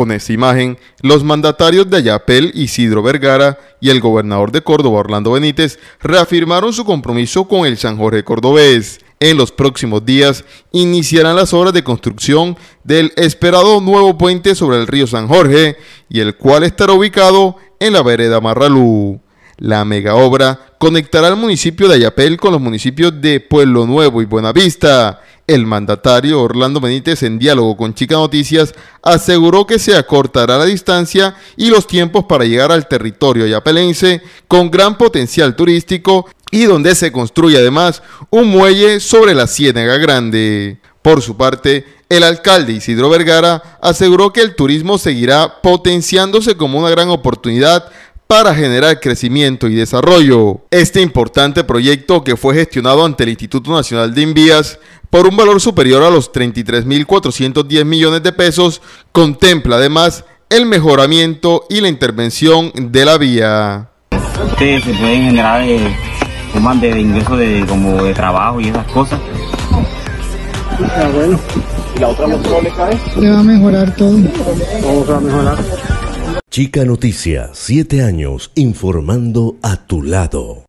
Con esta imagen, los mandatarios de Ayapel, Isidro Vergara y el gobernador de Córdoba, Orlando Benítez, reafirmaron su compromiso con el San Jorge Cordobés. En los próximos días iniciarán las obras de construcción del esperado nuevo puente sobre el río San Jorge y el cual estará ubicado en la vereda Marralú. La mega obra conectará al municipio de Ayapel con los municipios de Pueblo Nuevo y Buenavista el mandatario Orlando Benítez, en diálogo con Chica Noticias, aseguró que se acortará la distancia y los tiempos para llegar al territorio yapelense con gran potencial turístico y donde se construye además un muelle sobre la Ciénaga Grande. Por su parte, el alcalde Isidro Vergara aseguró que el turismo seguirá potenciándose como una gran oportunidad para generar crecimiento y desarrollo. Este importante proyecto que fue gestionado ante el Instituto Nacional de Invías por un valor superior a los 33.410 millones de pesos contempla además el mejoramiento y la intervención de la vía. Ustedes se pueden generar eh, de, ingresos ingreso de, como de trabajo y esas cosas. Ah, bueno. ¿Y la otra motora le cae? Le va a mejorar todo. ¿Cómo se va a mejorar? Chica Noticia, siete años informando a tu lado.